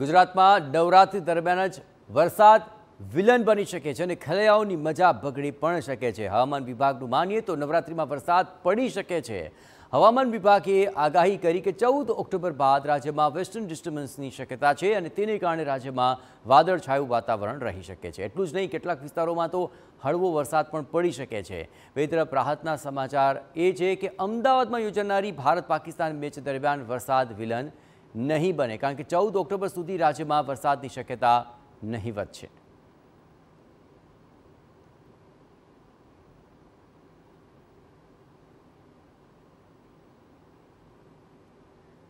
ગુજરાતમાં નવરાત્રિ દરમિયાન જ વરસાદ વિલન બની શકે છે અને ખલૈયાઓની મજા બગડી પણ શકે છે હવામાન વિભાગનું માનીએ તો નવરાત્રિમાં વરસાદ પડી શકે છે હવામાન વિભાગે આગાહી કરી કે ચૌદ ઓક્ટોબર બાદ રાજ્યમાં વેસ્ટર્ન ડિસ્ટર્બન્સની શક્યતા છે અને તેને કારણે રાજ્યમાં વાદળછાયું વાતાવરણ રહી શકે છે એટલું જ નહીં કેટલાક વિસ્તારોમાં તો હળવો વરસાદ પણ પડી શકે છે બે તરફ રાહતના સમાચાર એ છે કે અમદાવાદમાં યોજાનારી ભારત પાકિસ્તાન મેચ દરમિયાન વરસાદ વિલન નહીં બને કારણ કે ચૌદ ઓક્ટોબર સુધી રાજ્યમાં વરસાદની શક્યતા નહીવત છે